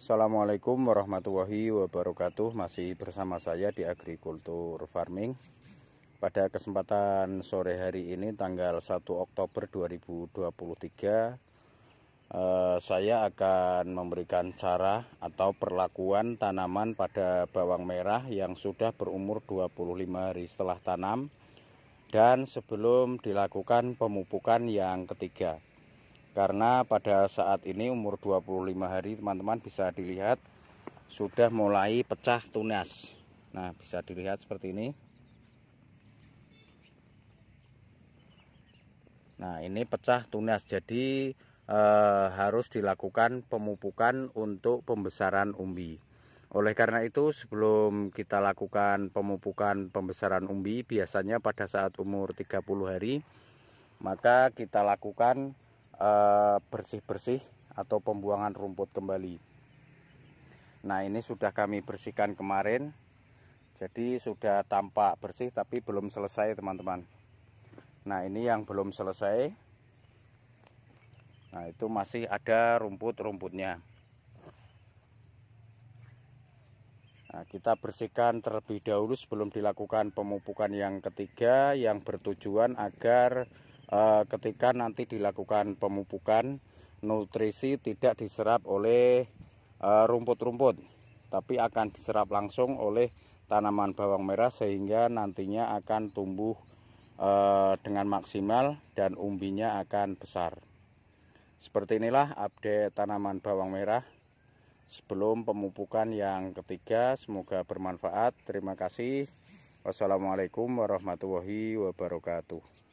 Assalamualaikum warahmatullahi wabarakatuh Masih bersama saya di Agrikultur Farming Pada kesempatan sore hari ini tanggal 1 Oktober 2023 eh, Saya akan memberikan cara atau perlakuan tanaman pada bawang merah Yang sudah berumur 25 hari setelah tanam Dan sebelum dilakukan pemupukan yang ketiga karena pada saat ini umur 25 hari teman-teman bisa dilihat sudah mulai pecah tunas nah bisa dilihat seperti ini nah ini pecah tunas jadi eh, harus dilakukan pemupukan untuk pembesaran umbi oleh karena itu sebelum kita lakukan pemupukan pembesaran umbi biasanya pada saat umur 30 hari maka kita lakukan Eh, bersih-bersih atau pembuangan rumput kembali. Nah, ini sudah kami bersihkan kemarin. Jadi sudah tampak bersih tapi belum selesai, teman-teman. Nah, ini yang belum selesai. Nah, itu masih ada rumput-rumputnya. Nah, kita bersihkan terlebih dahulu sebelum dilakukan pemupukan yang ketiga yang bertujuan agar Eh, ketika nanti dilakukan pemupukan nutrisi tidak diserap oleh eh, rumput-rumput tapi akan diserap langsung oleh tanaman bawang merah sehingga nantinya akan tumbuh eh, dengan maksimal dan umbinya akan besar. Seperti inilah update tanaman bawang merah sebelum pemupukan yang ketiga. Semoga bermanfaat. Terima kasih. Wassalamualaikum warahmatullahi wabarakatuh.